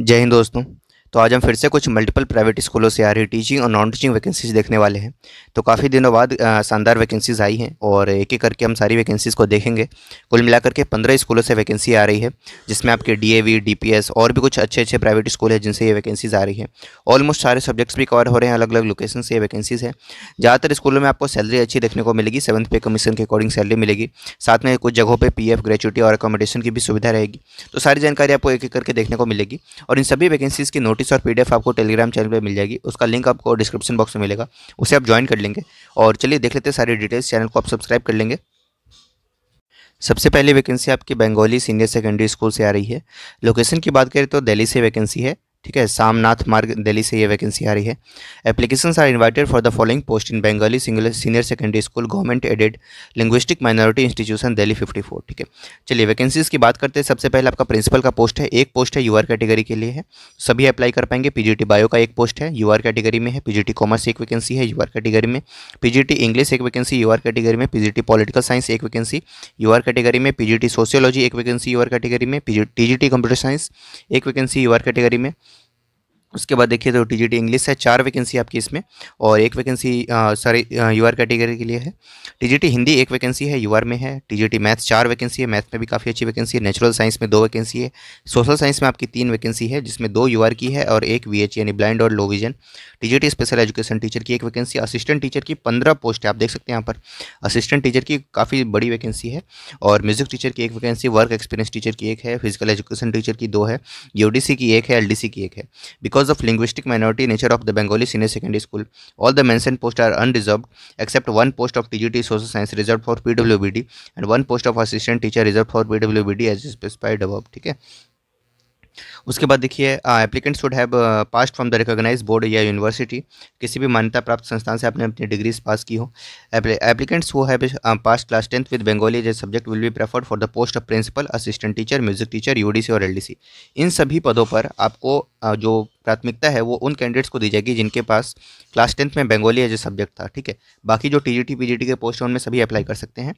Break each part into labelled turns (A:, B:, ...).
A: जय हिंद दोस्तों तो आज हम फिर से कुछ मल्टीपल प्राइवेट स्कूलों से आ रही टीचिंग और नॉन टीचिंग वैकेंसीज देखने वाले हैं तो काफ़ी दिनों बाद शानदार वैकेंसीज आई हैं और एक एक करके हम सारी वैकेंसीज़ को देखेंगे कुल मिलाकर के पंद्रह स्कूलों से वैकेंसी आ रही है जिसमें आपके डी डीपीएस और भी कुछ अच्छे अच्छे प्राइवेट स्कूल हैं जिनसे ये वैकेंसीज़ आ रही है ऑलमोस्ट सारे सब्जेक्ट्स भी कवर हो रहे हैं अलग अलग लोकेशन से ये वैकेंसीज़ हैं ज़्यादातर स्कूलों में आपको सैलरी अच्छी देखने को मिलेगी सेवन्थ पे कमीशन के अकॉर्डिंग सैलरी मिलेगी साथ में कुछ जगहों पर पी एफ ग्रेचुटी और अकोमोडेशन की भी सुविधा रहेगी तो सारी जानकारी आपको एक एक करके देखने को मिलेगी और इन सभी वैकेंसीज़ की नोटिस नोटिस और पीडीएफ आपको टेलीग्राम चैनल पे मिल जाएगी उसका लिंक आपको डिस्क्रिप्शन बॉक्स में मिलेगा उसे आप ज्वाइन कर लेंगे और चलिए देख लेते हैं सारी डिटेल्स चैनल को आप सब्सक्राइब कर लेंगे सबसे पहले वैकेंसी आपकी बंगाली सीनियर सेकेंडरी स्कूल से आ रही है लोकेशन की बात करें तो दिल्ली से वैकेंसी है ठीक है सामनाथ मार्ग दिल्ली से ये वैकेंसी आ रही है application are invited for the following post in Bengali single senior secondary school government aided linguistic minority institution Delhi 54 ठीक है चलिए वैकेंसीज की बात करते हैं सबसे पहले आपका प्रिंसिपल का पोस्ट है एक पोस्ट है यू कैटेगरी के लिए है सभी अप्लाई कर पाएंगे पीजीटी बायो का एक पोस्ट है यू कैटेगरी में है पीजीटी कॉमर्स एक वैकेंसी है यू कैटेगरी में पीजीटी इंग्लिश एक वैकेंसी यू कैटेगरी में पी पॉलिटिकल साइंस एक वैकेंसी यू कैटेगरी में पीजीटी सोशियोलॉजी एक वैकेंसी यू कैटेगरी में पी कंप्यूटर साइंस एक वैकेंसी यू कैटेगरी में उसके बाद देखिए तो टी जी टी इंग्लिश है चार वैकेंसी आपकी इसमें और एक vacancy sorry U R category के लिए है टी जी टी हिंदी एक वैकेंसी है यू आर में है टी जी टी मैथ चार वैकेंसी है मैथ में भी काफ़ी अच्छी वैकेंसी है नेचुरल साइंस में दो वैकेंसी है सोशल साइंस में आपकी तीन वैकेंसी है जिसमें दो यू आर की है और एक वी एच e, यानी ब्लाइंड और low vision T G T special education teacher की एक वैकेंसी असिस्टेंट टीचर की पंद्रह पोस्ट है आप देख सकते हैं यहाँ पर असिस्टेंट टीचर की काफ़ी बड़ी वैकेंसी है और म्यूजिक टीचर की एक वैकेंसी वर्क एक्सपीरियंस टीचर की एक है फिजिकल एजुकेशन टीचर की दो है यू डी सी की एक है एल डी सी की एक है because because of linguistic minority nature of the Bengali senior secondary school. All the mentioned posts are unreserved except one post of TGT social science reserved for PWBD and one post of assistant teacher reserved for PWBD as specified above. ठीक है उसके बाद देखिए applicants would have passed from the recognise board या university किसी भी मान्यता प्राप्त संस्थान से आपने अपनी डिग्रीज पास की हो applicants who have pass class tenth with Bengali as subject will be preferred for the post of principal assistant teacher music teacher UDC और एलडीसी इन सभी पदों पर आपको uh, जो प्राथमिकता है वो उन कैंडिडेट्स को दी जाएगी जिनके पास क्लास टेंथ में बंगाली एज ए सब्जेक्ट था ठीक है बाकी जो टी जी टी के पोस्ट उनमें सभी अप्लाई कर सकते हैं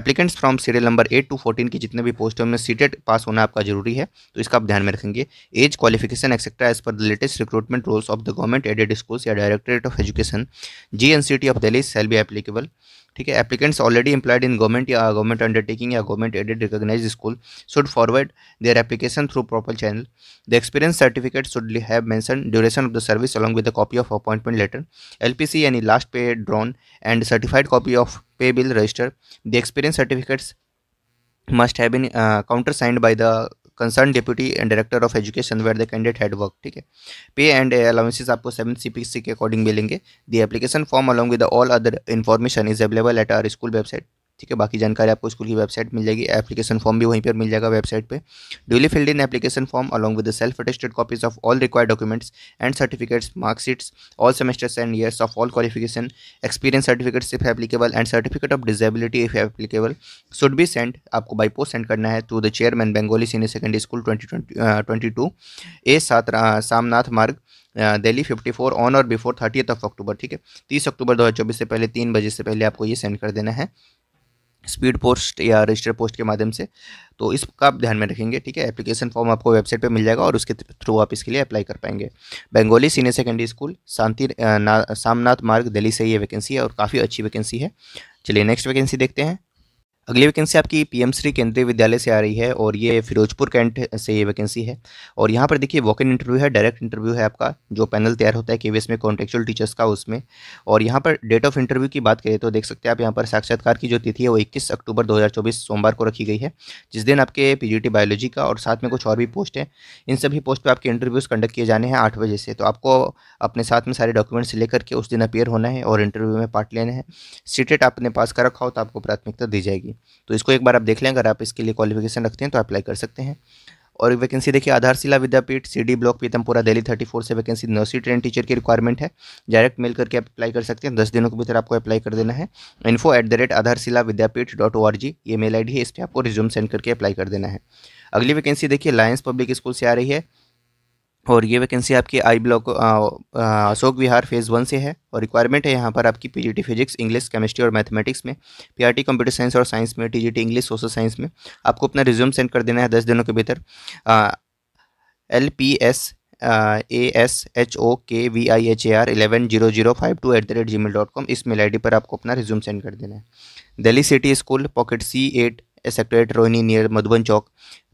A: applicants from serial number eight to fourteen की जितने भी पोस्ट हैं उनमें सीटेड पास होना आपका जरूरी है तो इसका आप ध्यान में रखेंगे age qualification etcetera as per the latest recruitment rules of the government aided schools या directorate of education G N C T of Delhi shall be applicable ठीक है applicants already employed in government या गवर्नमेंट अंडरटेकिंग या government aided recognise school should forward their application through proper channel the experience certificate should have mention duration of the service along with the copy of appointment letter LPC यानी last pay drawn and certified copy of pay bill register the experience certificates must have been uh, countersigned by the concern deputy and director of education where the candidate had worked ठीक है pay and allowances आपको seven C के according मिलेंगे the application form along with all other information is available at our school website ठीक है बाकी जानकारी आपको स्कूल की वेबसाइट मिल जाएगी एप्लीकेशन फॉर्म भी वहीं पर मिल जाएगा वेबसाइट पर duly filled in application form along with self attested copies of all required documents and certificates marksheets all semesters and years of all qualification experience certificates if applicable and certificate of disability if applicable should be send आपको by post send करना है to the chairman Bengali senior secondary school twenty twenty two A सात uh, Samnath Marg uh, Delhi fifty four on or before thirtieth of October ठीक है तीस अक्टूबर दो हज़ार चौबीस से पहले तीन बजे से पहले आपको ये सेंड कर देना है स्पीड पोस्ट या रजिस्टर पोस्ट के माध्यम से तो इसका आप ध्यान में रखेंगे ठीक है एप्लीकेशन फॉर्म आपको वेबसाइट पे मिल जाएगा और उसके थ्रू आप इसके लिए अप्लाई कर पाएंगे Bengali senior secondary school Shanti Samnath Marg Delhi से ये वैकेंसी है और काफ़ी अच्छी वैकेंसी है चलिए नेक्स्ट वैकेंसी देखते हैं अगली वैकेंसी आपकी पीएमसी केंद्रीय विद्यालय से आ रही है और ये फिरोजपुर कैंट से ये वैकेंसी है और यहाँ पर देखिए वॉक इन इंटरव्यू है डायरेक्ट इंटरव्यू है आपका जो पैनल तैयार होता है के वी में कॉन्टेक्चुअल टीचर्स का उसमें और यहाँ पर डेट ऑफ इंटरव्यू की बात करें तो देख सकते हैं आप यहाँ पर साक्षात्कार की जो तिथि है वो इक्कीस अक्टूबर दो सोमवार को रखी गई है जिस दिन आपके पी बायोलॉजी का और साथ में कुछ और भी पोस्ट है इन सभी पोस्ट पर आपके इंटरव्यूज़ कंडक्ट किए जाने हैं आठ बजे से तो आपको अपने साथ में सारे डॉक्यूमेंट्स लेकर के उस दिन अपेयर होना है और इंटरव्यू में पार्ट लेना है सीटेट आपने पास कर रखा हो तो आपको प्राथमिकता दी जाएगी होगी तो इसको एक बार आप देख लें अगर आप इसके लिए क्वालिफिकेशन रखते हैं तो अप्लाई कर सकते हैं और वैकेंसी देखिए Adharshila Vidyapeeth CD block Pitampura Delhi thirty four से वैकेंसी नर्सरी ट्रेन टीचर की रिक्वायरमेंट है डायरेक्ट मेल करके अप्लाई कर सकते हैं दस दिनों के भीतर आपको अप्लाई कर देना है इन्फो एट द रेट आधारशिला विद्यापीठ डॉट ओ आर जी ये मेल आई डी है इस पर आपको रिज्यूम सेंड करके अप्लाई कर देना है अगली वैकेंसी देखिए लायंस पब्लिक स्कूल से आ रही है और ये वैकेंसी आपकी I block Ashok Vihar phase one से है और रिक्वायरमेंट है यहाँ पर आपकी पीजीटी फिजिक्स इंग्लिश केमिस्ट्री और मैथमेटिक्स में पीआरटी कंप्यूटर साइंस और साइंस में टीजीटी इंग्लिश सोशल साइंस में आपको अपना रिज्यूम सेंड कर देना है दस दिनों के भीतर L P S A S H O K V I H A R eleven zero zero five two at the rate Gmail dot com इस मेल आई डी पर आपको अपना रिज्यूम सेंड कर देना है Delhi city school pocket C eight sector eight Rohini near Madhuban Chowk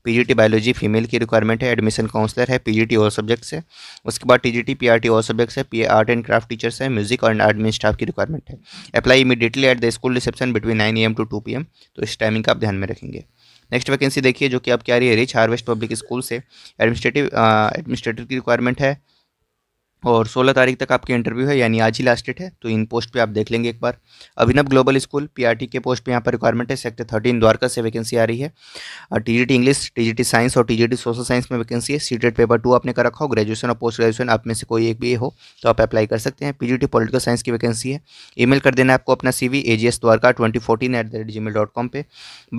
A: PGT biology female की requirement है admission counsellor है पीजीटी और सब्जेक्ट्स है उसके बाद टीजीटी पीआरटी और सब्जेक्ट्स है P art and craft teachers है म्यूजिक और एडमिन स्टाफ की रिक्वायरमेंट है apply immediately at the school reception between nine M to two P तो इस टाइमिंग का आप ध्यान में रखेंगे नेक्स्ट वैकेंसी देखिए जो कि आप क्या रही है रिच हार्वेस्ट पब्लिक स्कूल से एडमिनिस्ट्रेटिव एडमिनिस्ट्रेटिव की रिक्वायरमेंट है और 16 तारीख तक आपकी इंटरव्यू है यानी आज ही लास्ट डेट है तो इन पोस्ट पे आप देख लेंगे एक बार अभिनव ग्लोबल स्कूल पीआरटी के पोस्ट पे यहाँ पर रिक्वायरमेंट है सेक्टर थर्टीन द्वारका से वैकेंसी आ रही है टीजीटी इंग्लिश टीजीटी साइंस और टीजीटी सोशल साइंस में वैकेंसी है सीटेट पेपर टू आपने कर रखा हो ग्रेजुएशन और पोस्ट ग्रेजुएशन आप में से कोई एक भी हो तो आप अप्लाई कर सकते हैं पी पॉलिटिकल साइंस की वैकेंसी है ई कर देना आपको अपना C V A G S Dwarka twenty fourteen at the rate Gmail dot com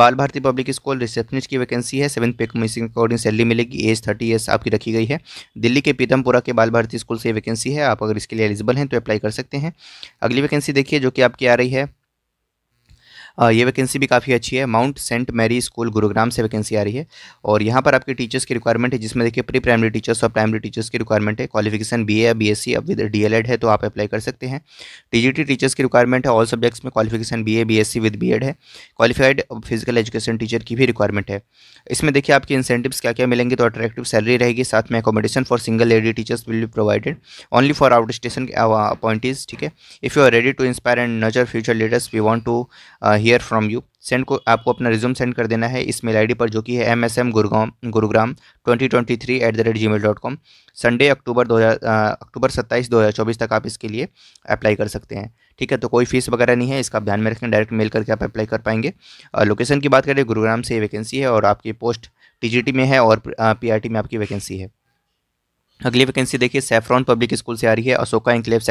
A: Bal Bharati public school receptionist की वैकेंसी है seven pay commission according salary मिलेगी एज थर्टी ईयर्स आपकी रखी गई है दिल्ली के पीतमपुरा के बाल भारती स्कूल से वैकेंसी है आप अगर इसके लिए एलिजिबल हैं तो अप्लाई कर सकते हैं अगली वैकेंसी देखिए जो कि आपकी आ रही है ये वैकेंसी भी काफ़ी अच्छी है Mount Saint Mary school Gurugram से वैकेंसी आ रही है और यहाँ पर आपके टीचर्स की रिक्वायरमेंट है जिसमें देखिए प्री प्राइमरी टीचर्स और प्राइमरी टीचर्स की रिक्वायरमेंट है qualification B A B S C अब विद डी एल एड है तो आप अप्लाई कर सकते हैं टी जी टी टीचर्स की रिक्वायरमेंट है ऑल सब्जेक्ट्स में qualification B A B S C with B Ed है क्वालिफाइड फिजिकल एजुकेशन टीचर की भी रिक्वायरमेंट है इसमें देखिए आपके इंसेंटिव्स क्या क्या मिलेंगे तो अट्रैक्टिव सैलरी रहेगी साथ में accommodation for single lady teachers will be provided only for out station appointees ठीक है if you are ready to inspire and nurture future leaders we want to hear from you send को आपको अपना resume send कर देना है इस mail I पर जो कि है M S M Gurugram Gurugram twenty twenty three at the rate Gmail dot com Sunday October दो हज़ार अक्टूबर सत्ताईस दो हज़ार चौबीस तक आप इसके लिए अप्लाई कर सकते हैं ठीक है तो कोई फीस वगैरह नहीं है इसका ध्यान में रखें डायरेक्ट मेल करके आप अप्लाई कर पाएंगे लोकेशन की बात करें गुरुग्राम से वैकेंसी है और आपकी पोस्ट टी में है और पी में आपकी वैकेंसी है अगली वैकेंसी देखिए सेफ्रॉन पब्लिक स्कूल से आ रही है Ashoka enclave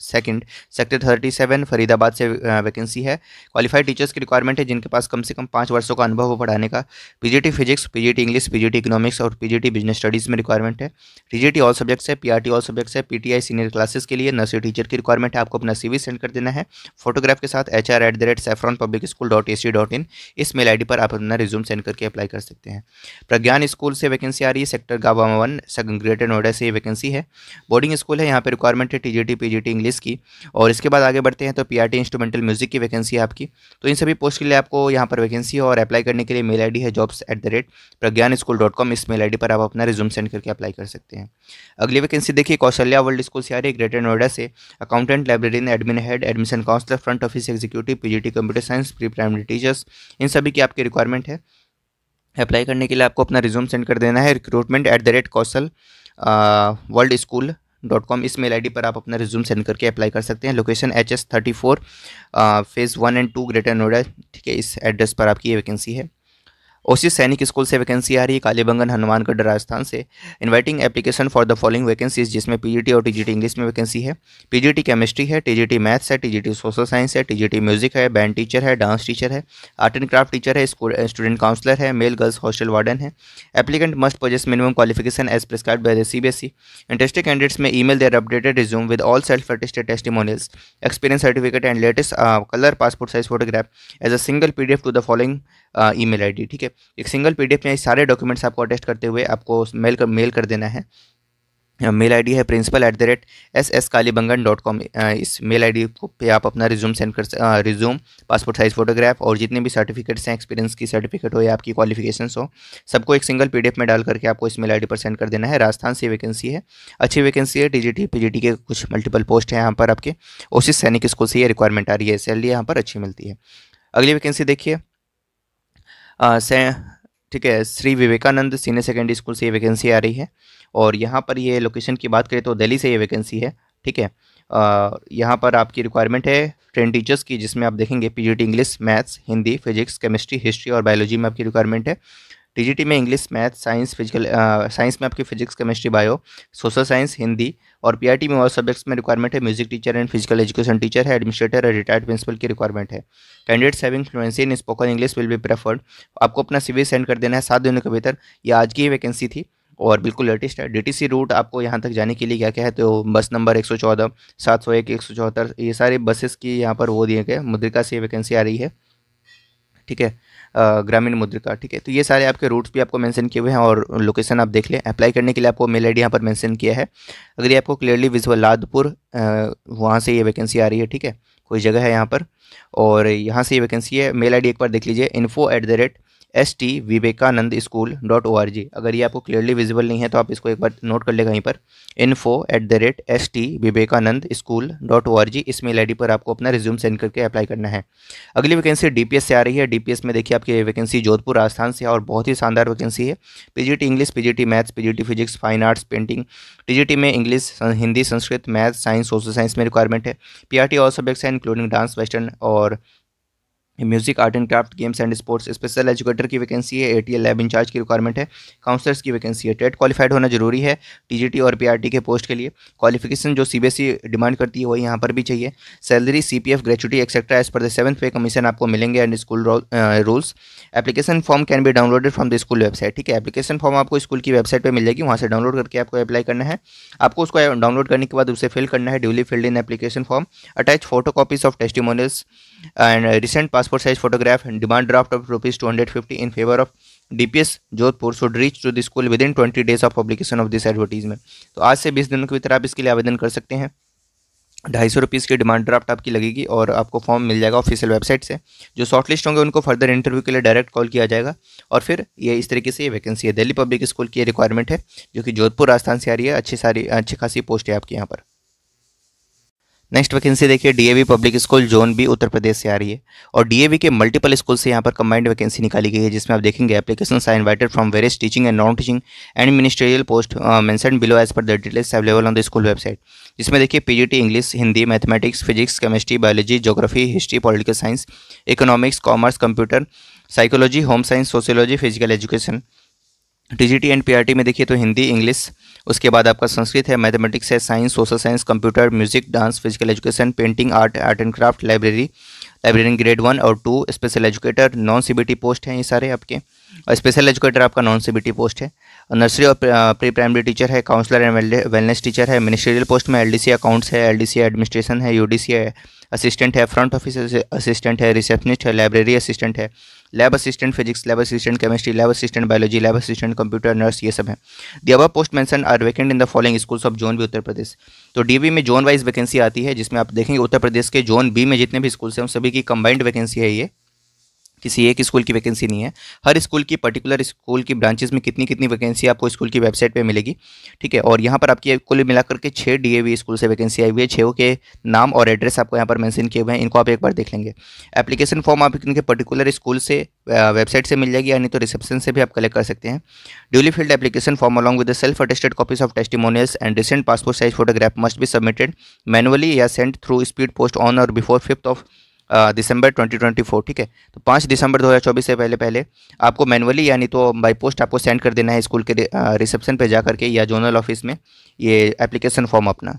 A: second sector thirty seven Faridabad से वैकेंसी है क्वालिफाइड टीचर्स की रिक्वायरमेंट है जिनके पास कम से कम पाँच वर्षों का अनुभव हो पढ़ाने का PGT physics PGT English PGT economics और पीजीटी बिजनेस स्टडीज़ में रिक्वायरमेंट है टीजीटी ऑल सब्जेक्ट्स है पीआरटी ऑल सब्जेक्ट्स है पीटीआई सीनियर क्लासेस के लिए नर्सरी टीचर की रिक्वायरमेंट है आपको अपना सीवी सेंड कर देना है फोटोग्राफ के साथ H R at the rate public school dot A C dot in इस मेल आई पर आप अपना रिज्यूम सेंड करके अप्लाई कर सकते हैं प्रज्ञान स्कूल से वैकेंसी आ रही है सेक्टर गावा वन ग्रेटर नोएडा से वैकेंसी है बोर्डिंग स्कूल है यहाँ पर रिक्वायरमेंट है टी जी इंग्लिश इंग्लिश की और इसके बाद आगे बढ़ते हैं तो पी इंस्ट्रूमेंटल म्यूज़िक की वैकेंसी है आपकी तो इन सभी पोस्ट के लिए आपको यहाँ पर वैकेंसी और अप्लाई करने के लिए मेल आई है jobs at the rate Pragyan school dot com इस मेल आई पर आप अपना रिज्यूम सेंड करके अप्लाई कर सकते हैं अगली वैकेंसी देखिए कौशल्या वर्ल्ड स्कूल से आ रही ग्रेटर नोएडा से accountant library admin head admission counsellor front office executive PGT computer science pre primary teachers इन सभी की आपकी रिक्वायरमेंट है अप्लाई करने के लिए आपको अपना रिज्यूम सेंड कर देना है recruitment at the rate Kaushal world school dot com इस मेल आई पर आप अपना रिज्यूम सेंड करके अप्लाई कर सकते हैं location H S thirty four phase one and two greater Noida ठीक है इस एड्रेस पर आपकी ये वैकेंसी है ओसी सैनिक स्कूल से वैकेंसी आ रही है कालीबंगन हनुमानगढ़ राजस्थान से inviting application for the following vacancies जिसमें पीजीटी और टीजीटी इंग्लिश में वैकेंसी है पीजीटी केमिस्ट्री है टीजीटी मैथ्स है टीजीटी सोशल साइंस है टीजीटी म्यूजिक है बैंड टीचर है डांस टीचर है आर्ट एंड क्राफ्ट टीचर है स्टूडेंट काउंसलर eh, है मेल गर्ल्स हॉस्टल वार्डन है applicant must possess minimum qualification as prescribe by the CBSE interested candidates may email their updated resume with all self attested testimonials experience certificate and latest colour passport size photograph as a single PDF to the following email ID ठीक है एक single PDF में सारे documents आपको attest करते हुए आपको mail कर मेल कर देना है मेल आईडी है principal at the rate S S Kalibangan dot com इस मेल आईडी को पे आप अपना रिज्यूम सेंड कर रिज्यूम पासपोर्ट साइज़ फोटोग्राफ और जितने भी सर्टिफिकेट्स हैं एक्सपीरियंस की सर्टिफिकेट हो या आपकी क्वालिफिकेशंस हो सबको एक सिंगल पीडीएफ में डाल करके आपको इस मेल आईडी पर सेंड कर देना है राजस्थान से वैकेंसी है अच्छी वैकेंसी है टीजीटी जी के कुछ मल्टीपल पोस्ट हैं यहाँ पर आपके ओसिस सैनिक स्कूल से ये रिक्वायरमेंट आ रही है सैलरी यहाँ पर अच्छी मिलती है अगली वैकेंसी देखिए से ठीक है Shri Vivekananda senior secondary school से ये वैकेंसी आ रही है और यहाँ पर ये लोकेशन की बात करें तो दिल्ली से ये वैकेंसी है ठीक है यहाँ पर आपकी रिक्वायरमेंट है ट्रेन टीचर्स की जिसमें आप देखेंगे PGT English maths Hindi physics chemistry history और बायोलॉजी में आपकी रिक्वायरमेंट है टी में English maths science physical science में आपकी physics chemistry bio social science Hindi और टी में और सब्जेक्ट्स में रिक्वायरमेंट है music teacher and physical education teacher है एडमिनिस्ट्रेटर है रिटायर्ड प्रिंसिपल की रिक्वायरमेंट है candidates having fluency in spoken English will be preferred आपको अपना सीवी सेंड कर देना है सात दिनों के भीतर ये आज की वैकेंसी थी और बिल्कुल लेटेस्ट है डीटीसी रूट आपको यहाँ तक जाने के लिए क्या क्या है तो बस नंबर एक सौ चौदह सात सौ एक एक सौ चौहत्तर ये सारे बसेस की यहाँ पर वो दिए गए मुद्रिका से वैकेंसी आ रही है ठीक है ग्रामीण मुद्रिका ठीक है तो ये सारे आपके रूट्स भी आपको मेंशन किए हुए हैं और लोकेशन आप देख लें अप्लाई करने के लिए आपको मेल आई डी यहाँ पर मेंशन किया है अगर ये आपको क्लियरली विजुअल लादपुर वहाँ से ये वैकेंसी आ रही है ठीक है कोई जगह है यहाँ पर और यहाँ से ये वैकेंसी है मेल आई एक बार देख लीजिए info at the rate S T Vivekananda school dot O R G अगर ये आपको क्लियरली विजिबल नहीं है तो आप इसको एक बार नोट कर ले कहीं पर info at the rate S T Vivekananda school dot O R G इस मेल आई डी पर आपको अपना रिज्यूम सेंड करके अप्लाई करना है अगली वैकेंसी डी पी एस से आ रही है डी पी एस में देखिए आपकी वैकेंसी जोधपुर राजस्थान से और बहुत ही शानदार वैकेंसी है P G T English P G T maths P G T physics fine arts painting T G T में English Hindi Sanskrit maths science social science में रिक्वायरमेंट है पी आर टी और सब्जेक्ट्स हैं इंक्लूडिंग डांस वेस्टर्न और music art and craft games and sports special educator की vacancy है ATL lab incharge की requirement है काउंसलर्स की वैकेंसी है टेट क्वालिफाइड होना जरूरी है टीजीटी और पीआरटी के पोस्ट के लिए क्वालिफिकेशन जो सीबीएसई डिमांड e करती है वही यहाँ पर भी चाहिए salary CPF gratuity etcetera as per the seven pay commission आपको मिलेंगे and school rules application form can be downloaded from the school website ठीक है एप्लीकेशन फॉर्म आपको स्कूल की वेबसाइट पर मिल जाएगी वहाँ से डाउनलोड करके आपको अप्लाई करना है आपको उसको डाउनलोड करने के बाद उसे फिल करना है duly filled in application form attach photo copies of testimonials and recent pass size size of rupees two hundred fifty rupees 250 in favor of DPS Jodhpur should reach to the school within twenty days of publication of this advertisement तो आज से बीस दिनों के भीतर आप इसके लिए आवेदन कर सकते हैं ढाई सौ रुपीज़ की डिमांड ड्राफ्ट आपकी लगेगी और आपको फॉर्म मिल जाएगा ऑफिशियल वेबसाइट से जो शॉर्टलिस्ट होंगे उनको फर्दर इंटरव्यू के लिए डायरेक्ट कॉल किया जाएगा और फिर ये इस तरीके से ये वैकेंसी है दिल्ली पब्लिक स्कूल की रिक्वायरमेंट है जो कि जोधपुर राजस्थान से आ रही है अच्छी सारी अच्छी खासी पोस्ट है आपकी यहाँ पर नेक्स्ट वैकेंसी देखिए DAV public school zone B Uttar प्रदेश से आ रही है और डीएवी के मल्टीपल स्कूल से यहाँ पर कंबाइंड वैकेंसी निकाली गई है जिसमें आप देखेंगे application are invited from various teaching and non teaching and ministerial post mentioned below as per the details available on the school website जिसमें देखिए PGT English Hindi mathematics physics chemistry biology geography history political science economics commerce computer psychology home science sociology physical education T and PRT में देखिए तो Hindi English उसके बाद आपका संस्कृत है mathematics है science social science computer music dance physical education painting art art and craft library library grade one और two special educator non CBT post हैं ये सारे आपके और स्पेशल एजुकेटर आपका नॉन सीबीटी पोस्ट है नर्सरी और प्री प्राइमरी टीचर है काउंसलर एंड वेलनेस टीचर है मिनिस्ट्रियल पोस्ट में एलडीसी अकाउंट्स है एलडीसी एडमिनिस्ट्रेशन है यूडीसी है असिस्टेंट है फ्रंट ऑफिस असिस्टेंट है रिसेप्शनिस्ट है लाइब्रेरी असिस्टेंट है lab assistant physics lab assistant chemistry lab assistant biology lab assistant computer nurse ये सब है the above post mentioned are vacant in the following schools of zone B Uttar Pradesh तो DB में zone wise vacancy आती है जिसमें आप देखेंगे उत्तर प्रदेश के जोन बी में जितने भी स्कूल्स हैं उन सभी की कंबाइंड वैकेंसी है ये किसी एक स्कूल की वैकेंसी नहीं है हर स्कूल की पर्टिकुलर स्कूल की ब्रांचेज में कितनी कितनी वैकेंसी आपको स्कूल की वेबसाइट पे मिलेगी ठीक है और यहाँ पर आपकी कुल मिलाकर के छः डीएवी स्कूल से वैकेंसी आई हुई है छः के नाम और एड्रेस आपको यहाँ पर मेंशन किए हुए हैं इनको आप एक बार देख लेंगे एप्लीकेशन फॉर्म आप इनके पर्टिकुलर स्कूल से वेबसाइट से मिल जाएगी यानी तो रिसेप्शन से भी आप कलेक्ट कर सकते हैं duly filled application form along with self attested copies of testimonials and recent passport size photograph must be submitted manually या send through speed post on or before fifth of December 2024 ठीक है तो पाँच दिसंबर 2024 से पहले पहले आपको मैनुअली यानी तो बाई पोस्ट आपको सेंड कर देना है स्कूल के रिसेप्शन पे जा करके या जोनल ऑफिस में ये एप्लीकेशन फॉर्म अपना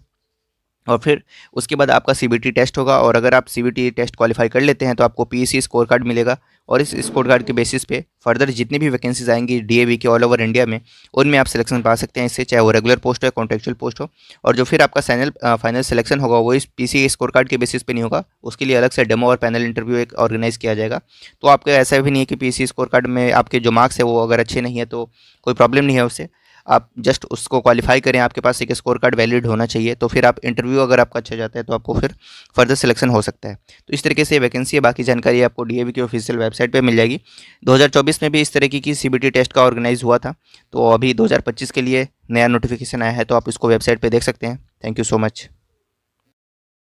A: और फिर उसके बाद आपका सी टेस्ट होगा और अगर आप सी टेस्ट क्वालिफाई कर लेते हैं तो आपको पी e स्कोर कार्ड मिलेगा और इस स्पोर्ट कार्ड के बेसिस पे फर्दर जितनी भी वैकेंसीज आएंगी डीएवी के ऑल ओवर इंडिया में उनमें आप सिलेक्शन पा सकते हैं इससे चाहे वो रेगुलर पोस्ट हो या कॉन्ट्रेक्चुअल पोस्ट हो और जो फिर आपका फाइनल फाइनल सिलेक्शन होगा वो इस पीसी स्कोर कार्ड के बेसिस पे नहीं होगा उसके लिए अलग से डेमो और पैनल इंटरव्यू एक ऑर्गेनाइज किया जाएगा तो आपका ऐसा भी नहीं है कि पी स्कोर कार्ड में आपके जो मार्क्स है वो अगर अच्छे नहीं है तो कोई प्रॉब्लम नहीं है उससे आप जस्ट उसको क्वालिफाई करें आपके पास एक स्कोर कार्ड वैलिड होना चाहिए तो फिर आप इंटरव्यू अगर आपका अच्छा जाता है तो आपको फिर फर्दर सिलेक्शन हो सकता है तो इस तरीके से वैकेंसी है बाकी जानकारी आपको डी की ऑफिशियल वेबसाइट पर मिल जाएगी चौबीस में भी इस तरीके की सी टेस्ट का ऑर्गेनाइज हुआ था तो अभी पच्चीस के लिए नया नोटिफिकेशन आया है तो आप इसको वेबसाइट पर देख सकते हैं थैंक यू सो मच